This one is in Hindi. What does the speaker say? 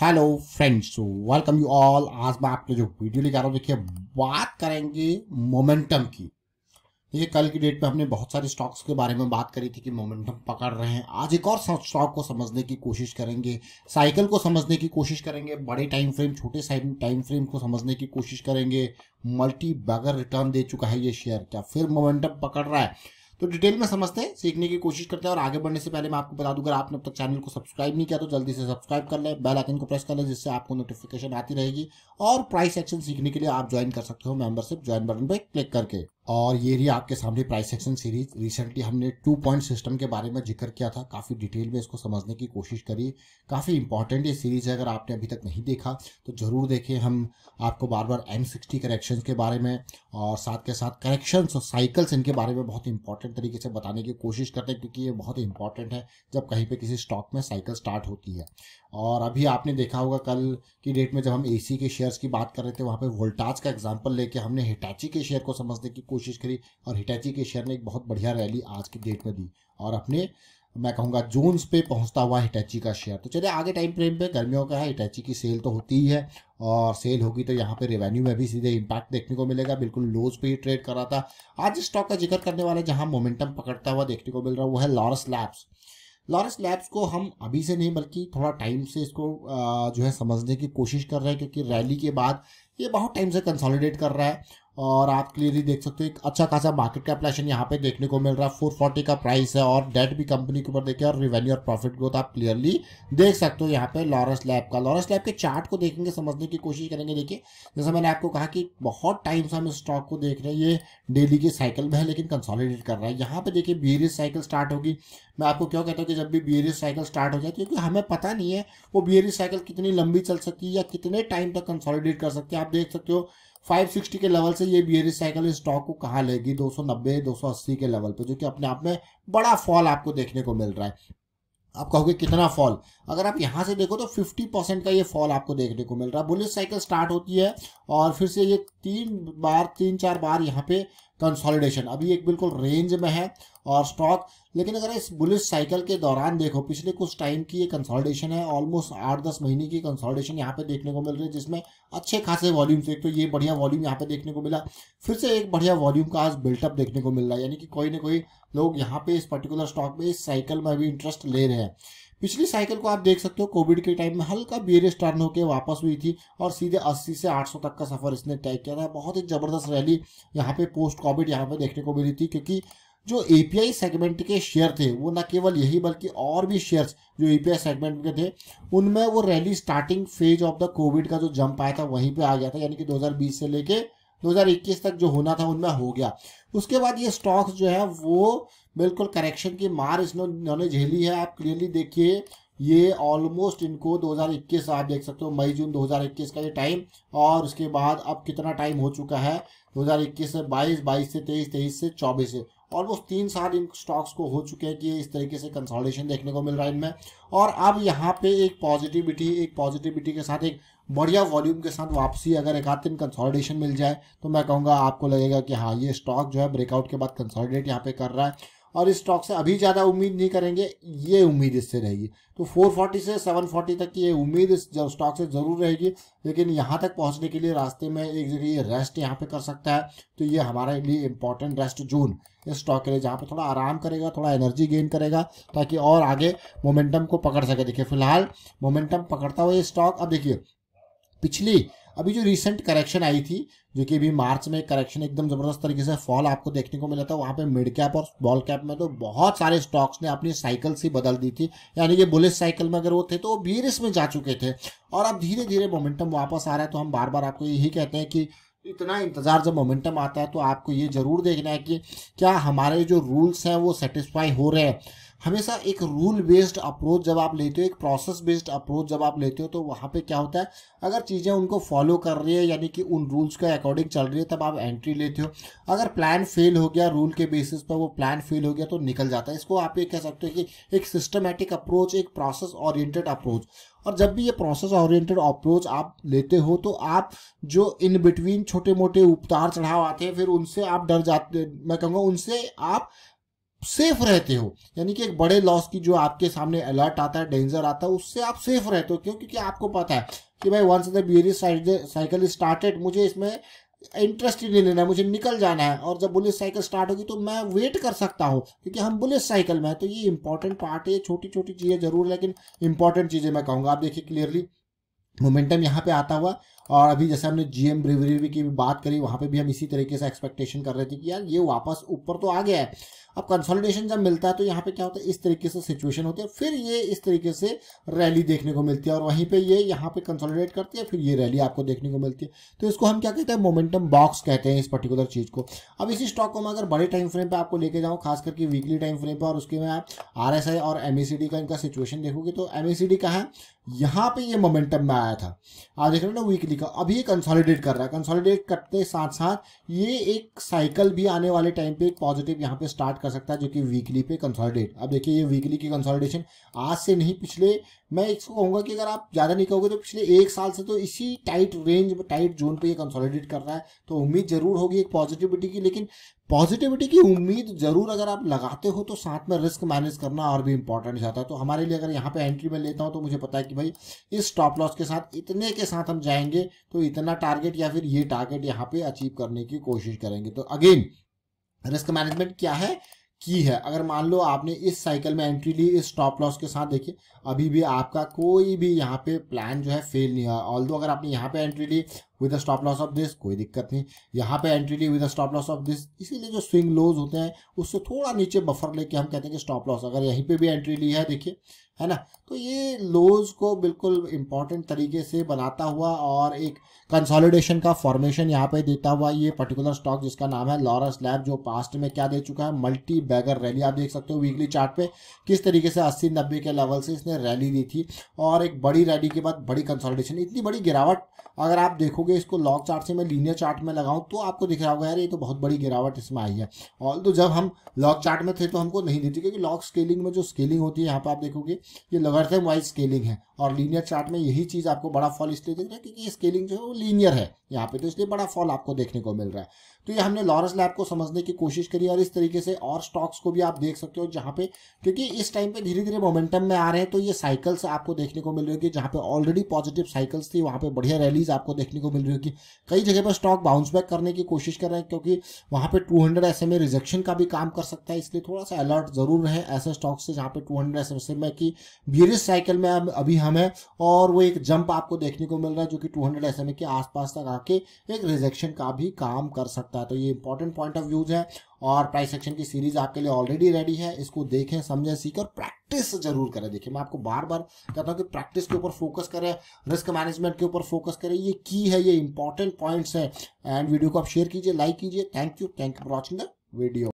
hello friends welcome you all आज मैं आपके जो वीडियो लेकर आ रहा हूँ देखिए बात करेंगे मोमेंटम की देखिए कल की डेट पे हमने बहुत सारे स्टॉक्स के बारे में बात करी थी कि मोमेंटम पकड़ रहे हैं आज एक और स्टॉक को समझने की कोशिश करेंगे साइकिल को समझने की कोशिश करेंगे बड़े टाइम फ्रेम छोटे टाइम फ्रेम को समझने की कोशिश करेंगे मल्टी बैगर रिटर्न दे चुका है ये शेयर क्या फिर मोमेंटम पकड़ रहा है तो डिटेल में समझते हैं सीखने की कोशिश करते हैं और आगे बढ़ने से पहले मैं आपको बता दूं अगर आपने अब तक चैनल को सब्सक्राइब नहीं किया तो जल्दी से सब्सक्राइब कर लें बेल आइकन को प्रेस कर लें जिससे आपको नोटिफिकेशन आती रहेगी और प्राइस एक्शन सीखने के लिए आप ज्वाइन कर सकते हो मेंबरशिप ज्वाइन बटन पर क्लिक करके और ये रही आपके सामने प्राइस एक्शन सीरीज रिसेंटली हमने टू पॉइंट सिस्टम के बारे में जिक्र किया था काफ़ी डिटेल में इसको समझने की कोशिश करी काफ़ी इंपॉर्टेंट ये सीरीज़ है अगर आपने अभी तक नहीं देखा तो ज़रूर देखें हम आपको बार बार एम सिक्सटी करेक्शन के बारे में और साथ के साथ करेक्शंस और साइकिल्स इनके बारे में बहुत इंपॉर्टेंट तरीके से बताने की कोशिश करते हैं क्योंकि ये बहुत इंपॉर्टेंट है जब कहीं पर किसी स्टॉक में साइकिल स्टार्ट होती है और अभी आपने देखा होगा कल की डेट में जब हम ए के शेयर्स की बात कर रहे थे वहाँ पर वोल्टाज का एग्जाम्पल लेके हमने हिटाची के शेयर को समझने की कोशिश करी और हिटैची के शेयर ने एक बहुत बढ़िया रैली आज की डेट में दी और अपने मैं कहूँगा जोन्स पे पहुँचता हुआ हिटैची का शेयर तो चलिए आगे टाइम फ्रेम पे गर्मियों का है हिटैची की सेल तो होती ही है और सेल होगी तो यहाँ पे रेवेन्यू में भी सीधे इम्पैक्ट देखने को मिलेगा बिल्कुल लोज पे ही ट्रेड कर रहा था आज इस स्टॉक का जिक्र करने वाला जहाँ मोमेंटम पकड़ता हुआ देखने को मिल रहा है वो है लॉरस लैब्स लॉरेंस लैब्स को हम अभी से नहीं बल्कि थोड़ा टाइम से इसको जो है समझने की कोशिश कर रहे हैं क्योंकि रैली के बाद ये बहुत टाइम से कंसोलिडेट कर रहा है और आप क्लियरली देख सकते हो एक अच्छा खासा मार्केट कैपलेशन यहाँ पे देखने को मिल रहा है फोर फोर्टी का प्राइस है और डेट भी कंपनी के ऊपर देखिए और रिवेन्यू और प्रॉफिट ग्रोथ आप क्लियरली देख सकते हो यहाँ पे लॉरेंस लैब का लॉरेंस लैब के चार्ट को देखेंगे समझने की कोशिश करेंगे देखिए जैसे मैंने आपको कहा कि बहुत टाइम से हम इस स्टॉक को देख रहे हैं ये डेली की साइकिल में है लेकिन कंसॉलिडेट कर रहा है यहाँ पे देखिए बीरियस साइकिल स्टार्ट होगी मैं आपको क्यों कहता हूँ कि जब भी बीरियस साइकिल स्टार्ट हो जाए क्योंकि हमें पता नहीं है वो बीरियस साइकिल कितनी लंबी चल सकती है या कितने टाइम तक कंसॉलिडेट कर सकती है आप देख सकते हो 560 के लेवल से ये बियरी साइकिल स्टॉक को कहाँ लेगी 290 280 के लेवल पे जो कि अपने आप में बड़ा फॉल आपको देखने को मिल रहा है आप कहोगे कितना फॉल अगर आप यहाँ से देखो तो 50 परसेंट का ये फॉल आपको देखने को मिल रहा है बुलिस साइकिल स्टार्ट होती है और फिर से ये तीन बार तीन चार बार यहाँ पे कंसोलिडेशन अभी एक बिल्कुल रेंज में है और स्टॉक लेकिन अगर इस बुलिस साइकिल के दौरान देखो पिछले कुछ टाइम की ये कंसोलिडेशन है ऑलमोस्ट आठ दस महीने की कंसोलिडेशन यहाँ पे देखने को मिल रही है जिसमें अच्छे खासे वॉल्यूम एक तो ये बढ़िया वॉल्यूम यहाँ पे देखने को मिला फिर से एक बढ़िया वॉल्यूम का आज बिल्टअप देखने को मिल रहा है यानी कि कोई ना कोई लोग यहाँ पे इस पर्टिकुलर स्टॉक में इस साइकिल में भी इंटरेस्ट ले रहे हैं पिछली साइकिल को आप देख सकते हो कोविड के टाइम में हल्का एस टर्न होकर वापस हुई थी और सीधे 80 से 800 तक का सफर इसने तय किया था बहुत ही ज़बरदस्त रैली यहाँ पे पोस्ट कोविड यहाँ पे देखने को मिली थी क्योंकि जो एपीआई सेगमेंट के शेयर थे वो न केवल यही बल्कि और भी शेयर्स जो एपीआई सेगमेंट के थे उनमें वो rally starting phase of the COVID का जो जंप आया था वहीं पर आ गया था यानी कि दो से लेके 2021 तक जो होना था उनमें हो गया उसके बाद ये स्टॉक्स जो है वो बिल्कुल करेक्शन की मार इन्होंने झेली है आप क्लियरली देखिए ये ऑलमोस्ट इनको 2021 आप देख सकते हो मई जून 2021 का ये टाइम और उसके बाद अब कितना टाइम हो चुका है 2021 से 22 22 से 23 23 से 24 से ऑलमोस्ट तीन साल इन स्टॉक्स को हो चुके हैं कि इस तरीके से कंसोलिडेशन देखने को मिल रहा है इनमें और अब यहाँ पे एक पॉजिटिविटी एक पॉजिटिविटी के साथ एक बढ़िया वॉल्यूम के साथ वापसी अगर एक आध दिन कंसॉलिडेशन मिल जाए तो मैं कहूँगा आपको लगेगा कि हाँ ये स्टॉक जो है ब्रेकआउट के बाद कंसॉलिडेट यहाँ पे कर रहा है और इस स्टॉक से अभी ज़्यादा उम्मीद नहीं करेंगे ये उम्मीद इससे रहेगी तो 440 से 740 तक की ये उम्मीद इस स्टॉक से ज़रूर रहेगी लेकिन यहाँ तक पहुँचने के लिए रास्ते में एक जगह ये रेस्ट यहाँ पे कर सकता है तो ये हमारे लिए इम्पॉर्टेंट रेस्ट जोन इस स्टॉक के लिए जहाँ पर थोड़ा आराम करेगा थोड़ा एनर्जी गेन करेगा ताकि और आगे मोमेंटम को पकड़ सके देखिए फिलहाल मोमेंटम पकड़ता हुआ ये स्टॉक अब देखिए पिछली अभी जो रिसेंट करेक्शन आई थी जो कि अभी मार्च में करेक्शन एकदम ज़बरदस्त तरीके से फॉल आपको देखने को मिला था वहाँ पे मिड कैप और स्मॉल कैप में तो बहुत सारे स्टॉक्स ने अपनी साइकिल से बदल दी थी यानी कि बुलिस साइकिल में अगर वो थे तो वो बीरिस में जा चुके थे और अब धीरे धीरे मोमेंटम वापस आ रहा है तो हम बार बार आपको यही कहते हैं कि इतना इंतज़ार जब मोमेंटम आता है तो आपको ये ज़रूर देखना है कि क्या हमारे जो रूल्स हैं वो सेटिस्फाई हो रहे हैं हमेशा एक रूल बेस्ड अप्रोच जब आप लेते हो एक प्रोसेस बेस्ड अप्रोच जब आप लेते हो तो वहाँ पे क्या होता है अगर चीज़ें उनको फॉलो कर रही है यानी कि उन रूल्स के अकॉर्डिंग चल रही है तब आप एंट्री लेते हो अगर प्लान फेल हो गया रूल के बेसिस पर वो प्लान फेल हो गया तो निकल जाता है इसको आप ये कह सकते हो कि एक सिस्टमेटिक अप्रोच एक प्रोसेस ओरिएंटेड अप्रोच और जब भी ये प्रोसेस ओरिएंटेड अप्रोच आप लेते हो तो आप जो इन बिटवीन छोटे मोटे उतार चढ़ाव आते हैं फिर उनसे आप डर जाते मैं कहूँगा उनसे आप सेफ रहते हो यानी कि एक बड़े लॉस की जो आपके सामने अलर्ट आता है डेंजर आता है उससे आप सेफ रहते हो क्यों क्योंकि आपको पता है कि भाई once the bearish cycle started मुझे इसमें इंटरेस्ट ही नहीं लेना है मुझे निकल जाना है और जब बुलेट साइकिल स्टार्ट होगी तो मैं वेट कर सकता हूँ क्योंकि हम बुलेट साइकिल में है तो ये इंपॉर्टेंट पार्ट है छोटी छोटी चीज़ें जरूर लेकिन इंपॉर्टेंट चीज़ें मैं कहूँगा आप देखिए क्लियरली मोमेंटम यहाँ पे आता हुआ और अभी जैसे हमने जी एम ब्रिवरी की भी बात करी वहाँ पे भी हम इसी तरीके से एक्सपेक्टेशन कर रहे थे कि यार ये वापस ऊपर तो आ गया है अब कंसोलिडेशन जब मिलता है तो यहाँ पे क्या होता है इस तरीके से सिचुएशन होती है फिर ये इस तरीके से रैली देखने को मिलती है और वहीं पे ये यहाँ पे कंसोलिडेट करती है फिर ये रैली आपको देखने को मिलती है तो इसको हम क्या कहते हैं मोमेंटम बॉक्स कहते हैं इस पर्टिकुलर चीज़ को अब इसी स्टॉक को मैं अगर बड़े टाइम फ्रेम पर आपको लेके जाऊँ खास करके वीकली टाइम फ्रेम पर और उसके में आप आर और एम का इनका सिचुएशन देखोगे तो एम ई सी डी कहाँ यहाँ पर ये मोमेंटम में आया था आप देख रहे हो ना वीकली का अभी कंसोलिडेट कर रहा है कंसोलिडेट करते साथ साथ ये एक साइकिल भी आने वाले टाइम पे एक पॉजिटिव यहाँ पे स्टार्ट कर सकता है जो कि वीकली पे कंसोलिडेट अब देखिए ये वीकली की कंसोलिडेशन आज से नहीं पिछले मैं इसको कहूंगा कि अगर आप ज़्यादा नहीं कहोगे तो पिछले एक साल से तो इसी टाइट रेंज टाइट जोन पे ये कंसोलिडेट कर रहा है तो उम्मीद जरूर होगी एक पॉजिटिविटी की लेकिन पॉजिटिविटी की उम्मीद जरूर अगर आप लगाते हो तो साथ में रिस्क मैनेज करना और भी इंपॉर्टेंट जाता है तो हमारे लिए अगर यहाँ पे एंट्री में लेता हूँ तो मुझे पता है कि भाई इस स्टॉप लॉस के साथ इतने के साथ हम जाएंगे तो इतना टारगेट या फिर ये टारगेट यहाँ पे अचीव करने की कोशिश करेंगे तो अगेन रिस्क मैनेजमेंट क्या है की है अगर मान लो आपने इस साइकिल में एंट्री ली इस स्टॉप लॉस के साथ देखिए अभी भी आपका कोई भी यहाँ पे प्लान जो है फेल नहीं हुआ ऑल दो अगर आपने यहाँ पे एंट्री ली with stop loss of this कोई दिक्कत नहीं यहाँ पे एंट्री ली with stop loss of this इसीलिए जो स्विंग लोज होते हैं उससे थोड़ा नीचे बफर लेके हम कहते हैं कि स्टॉप लॉस अगर यहीं पे भी एंट्री ली है देखिए है ना तो ये लोज को बिल्कुल इंपॉर्टेंट तरीके से बनाता हुआ और एक कंसोलिडेशन का फॉर्मेशन यहाँ पे देता हुआ ये पर्टिकुलर स्टॉक जिसका नाम है लॉरस लैब जो पास्ट में क्या दे चुका है मल्टी बैगर रैली आप देख सकते हो वीकली चार्ट पे किस तरीके से अस्सी नब्बे के लेवल से इसने रैली दी थी और एक बड़ी रैली के बाद बड़ी कंसॉलिडेशन इतनी बड़ी गिरावट अगर आप देखोगे देखोगे इसको लॉन्ग चार्ट से मैं लीनियर चार्ट में लगाऊं तो आपको दिख रहा होगा यार ये तो बहुत बड़ी गिरावट इसमें आई है ऑल तो जब हम लॉन्ग चार्ट में थे तो हमको नहीं देती क्योंकि लॉन्ग स्केलिंग में जो स्केलिंग होती है यहाँ पर आप देखोगे ये लॉगर्थम वाइज स्केलिंग है और लीनियर चार्ट में यही चीज़ आपको बड़ा फॉल इसलिए दिख रहा है क्योंकि ये स्केलिंग जो है वो लीनियर है यहाँ पे तो इसलिए बड़ा फॉल आपको देखने को मिल रहा है तो ये हमने लॉरेंस लैब को समझने की कोशिश करी और इस तरीके से और स्टॉक्स को भी आप देख सकते हो जहाँ पे क्योंकि इस टाइम पे धीरे धीरे मोमेंटम में आ रहे हैं तो ये साइकिल्स आपको देखने को मिल रही है जहाँ पे ऑलरेडी पॉजिटिव साइकिल्स थी वहाँ पे बढ़िया रैलीज आपको देखने को मिल रही होगी कई जगह पर स्टॉक बाउंस बैक करने की कोशिश कर रहे हैं क्योंकि वहाँ पे 200 हंड्रेड एस रिजेक्शन का भी काम कर सकता है इसलिए थोड़ा सा अलर्ट जरूर रहे ऐसे स्टॉक से जहाँ पे 200 एस में की बियरिस साइकिल में अभी हम हैं और वो एक जंप आपको देखने को मिल रहा है जो कि 200 एस के आसपास तक आके एक रिजेक्शन का भी काम कर सकता है तो ये इंपॉर्टेंट पॉइंट ऑफ व्यूज है और प्राइस एक्शन की सीरीज आपके लिए ऑलरेडी रेडी है इसको देखें समझें सीखें और प्रैक्टिस जरूर करें देखिए मैं आपको बार बार कहता हूँ कि प्रैक्टिस के ऊपर फोकस करें रिस्क मैनेजमेंट के ऊपर फोकस करें ये की है ये इंपॉर्टेंट पॉइंट्स हैं एंड वीडियो को आप शेयर कीजिए लाइक कीजिए thank you thank you for watching the video